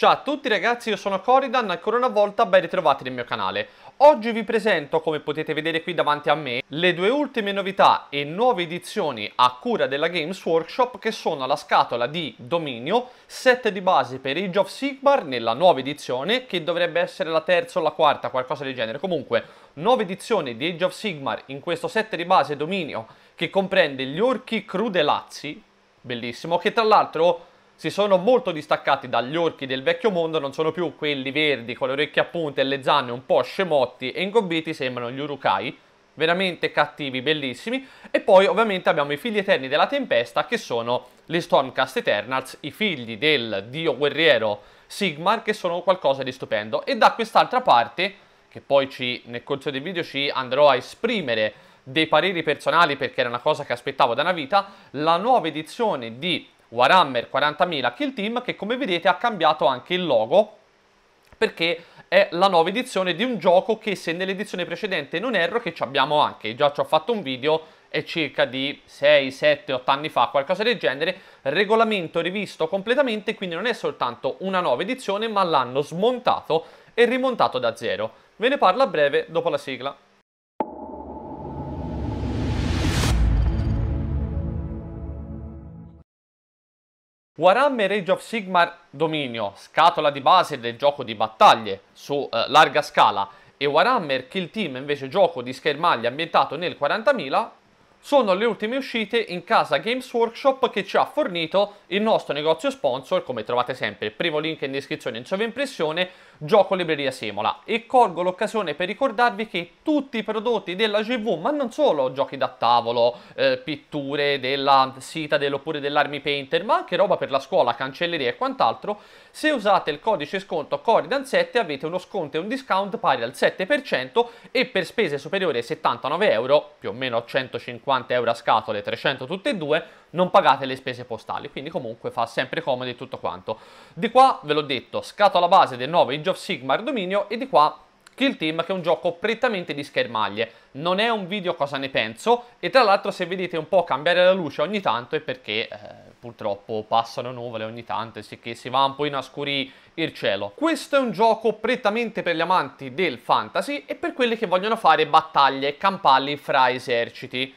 Ciao a tutti ragazzi, io sono Coridan, ancora una volta ben ritrovati nel mio canale. Oggi vi presento, come potete vedere qui davanti a me, le due ultime novità e nuove edizioni a cura della Games Workshop che sono la scatola di Dominio, set di base per Age of Sigmar nella nuova edizione, che dovrebbe essere la terza o la quarta, qualcosa del genere. Comunque, nuova edizione di Age of Sigmar in questo set di base Dominio che comprende gli orchi crudelazzi, bellissimo, che tra l'altro si sono molto distaccati dagli orchi del vecchio mondo, non sono più quelli verdi con le orecchie a punte e le zanne un po' scemotti e ingobbiti, sembrano gli urukai, veramente cattivi, bellissimi, e poi ovviamente abbiamo i figli eterni della tempesta che sono gli Stormcast Eternals, i figli del dio guerriero Sigmar che sono qualcosa di stupendo e da quest'altra parte, che poi ci, nel corso del video ci andrò a esprimere dei pareri personali perché era una cosa che aspettavo da una vita, la nuova edizione di Warhammer 40.000 Kill Team che come vedete ha cambiato anche il logo perché è la nuova edizione di un gioco che se nell'edizione precedente non erro che ci abbiamo anche, già ci ho fatto un video è circa di 6, 7, 8 anni fa, qualcosa del genere, regolamento rivisto completamente, quindi non è soltanto una nuova edizione ma l'hanno smontato e rimontato da zero. Ve ne parlo a breve dopo la sigla. Warhammer Age of Sigmar Dominio, scatola di base del gioco di battaglie su eh, larga scala, e Warhammer Kill Team invece gioco di schermaglia ambientato nel 40.000 sono le ultime uscite in casa Games Workshop che ci ha fornito il nostro negozio sponsor, come trovate sempre, il primo link in descrizione in sovraimpressione, Gioco Libreria Simola. E colgo l'occasione per ricordarvi che tutti i prodotti della GV, ma non solo giochi da tavolo, eh, pitture della Citadel oppure dell'Army Painter, ma anche roba per la scuola, cancelleria e quant'altro, se usate il codice sconto Coridan7 avete uno sconto e un discount pari al 7% e per spese superiori ai 79 euro, più o meno 150 150 euro a scatole, 300 tutte e due, non pagate le spese postali, quindi comunque fa sempre comodo e tutto quanto. Di qua, ve l'ho detto, scatola base del nuovo Age of Sigmar Dominio e di qua Kill Team che è un gioco prettamente di schermaglie. Non è un video cosa ne penso e tra l'altro se vedete un po' cambiare la luce ogni tanto è perché... Eh, purtroppo passano nuvole ogni tanto, e che si va un po' in oscurì il cielo. Questo è un gioco prettamente per gli amanti del fantasy e per quelli che vogliono fare battaglie campali fra eserciti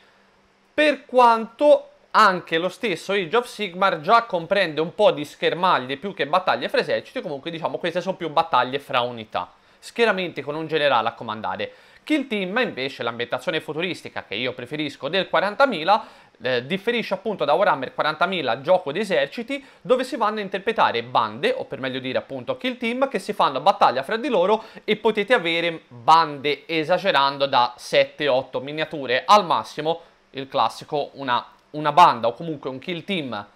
per quanto anche lo stesso Age of Sigmar già comprende un po' di schermaglie più che battaglie fra eserciti, comunque diciamo queste sono più battaglie fra unità, schieramenti con un generale a comandare. Kill Team invece l'ambientazione futuristica che io preferisco del 40.000 eh, differisce appunto da Warhammer 40.000 gioco di eserciti dove si vanno a interpretare bande o per meglio dire appunto kill team che si fanno battaglia fra di loro e potete avere bande esagerando da 7-8 miniature al massimo il classico una, una banda o comunque un kill team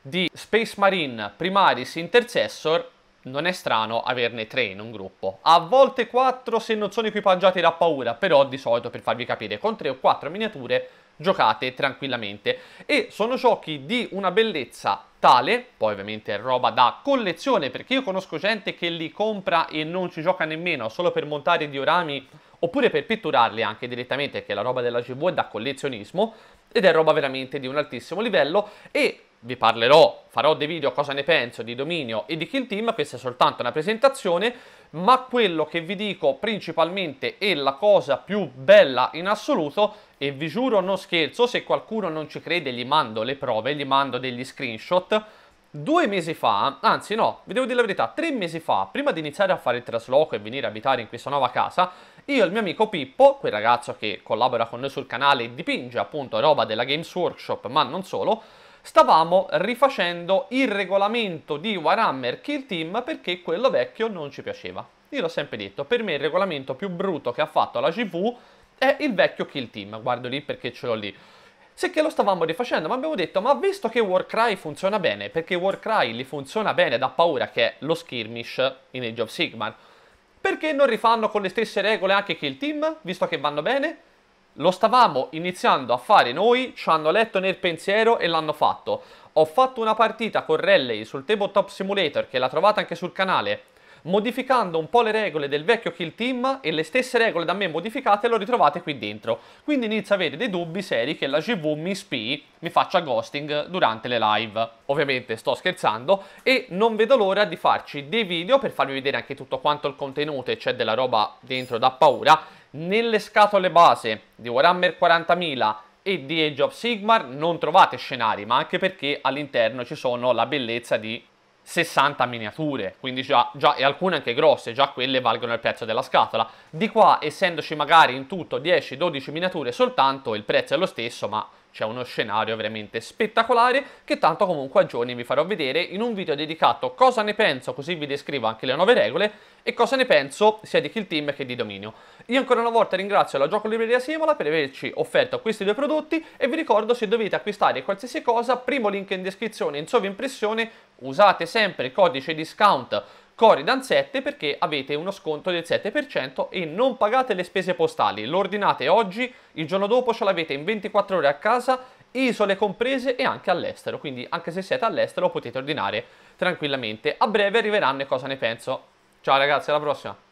di Space Marine Primaris Intercessor non è strano averne tre in un gruppo. A volte quattro se non sono equipaggiati da paura, però di solito per farvi capire con tre o quattro miniature giocate tranquillamente e sono giochi di una bellezza tale, poi ovviamente è roba da collezione perché io conosco gente che li compra e non ci gioca nemmeno solo per montare diorami oppure per pitturarli anche direttamente, che la roba della GV è da collezionismo ed è roba veramente di un altissimo livello e vi parlerò, farò dei video cosa ne penso di Dominio e di Kill Team, questa è soltanto una presentazione, ma quello che vi dico principalmente è la cosa più bella in assoluto e vi giuro non scherzo, se qualcuno non ci crede gli mando le prove, gli mando degli screenshot Due mesi fa, anzi no, vi devo dire la verità, tre mesi fa, prima di iniziare a fare il trasloco e venire a abitare in questa nuova casa, io e il mio amico Pippo, quel ragazzo che collabora con noi sul canale e dipinge appunto roba della Games Workshop, ma non solo, stavamo rifacendo il regolamento di Warhammer Kill Team perché quello vecchio non ci piaceva. Io l'ho sempre detto, per me il regolamento più brutto che ha fatto la GV è il vecchio Kill Team, guardo lì perché ce l'ho lì se che lo stavamo rifacendo, ma abbiamo detto, ma visto che Warcry funziona bene, perché Warcry li funziona bene da paura che è lo skirmish in Age of Sigmar, perché non rifanno con le stesse regole anche che il team, visto che vanno bene? Lo stavamo iniziando a fare noi, ci hanno letto nel pensiero e l'hanno fatto. Ho fatto una partita con Rally sul Tabletop Simulator, che la trovate anche sul canale, modificando un po' le regole del vecchio Kill Team e le stesse regole da me modificate lo ritrovate qui dentro. Quindi inizio a avere dei dubbi seri che la GV mi spi, mi faccia ghosting durante le live. Ovviamente sto scherzando e non vedo l'ora di farci dei video per farvi vedere anche tutto quanto il contenuto e c'è della roba dentro da paura. Nelle scatole base di Warhammer 40.000 e di Age of Sigmar non trovate scenari, ma anche perché all'interno ci sono la bellezza di 60 miniature, quindi già, già, e alcune anche grosse, già quelle valgono il prezzo della scatola. Di qua, essendoci magari in tutto 10-12 miniature soltanto, il prezzo è lo stesso, ma c'è uno scenario veramente spettacolare che tanto comunque a giorni vi farò vedere in un video dedicato cosa ne penso, così vi descrivo anche le nuove regole e cosa ne penso sia di Kill Team che di Dominio. Io ancora una volta ringrazio la Gioco Libreria Simola per averci offerto questi due prodotti e vi ricordo se dovete acquistare qualsiasi cosa, primo link in descrizione in sovrimpressione, usate sempre il codice discount Coridan 7 perché avete uno sconto del 7% e non pagate le spese postali. Lo ordinate oggi, il giorno dopo ce l'avete in 24 ore a casa, isole comprese e anche all'estero. Quindi anche se siete all'estero potete ordinare tranquillamente. A breve arriveranno e cosa ne penso. Ciao ragazzi, alla prossima!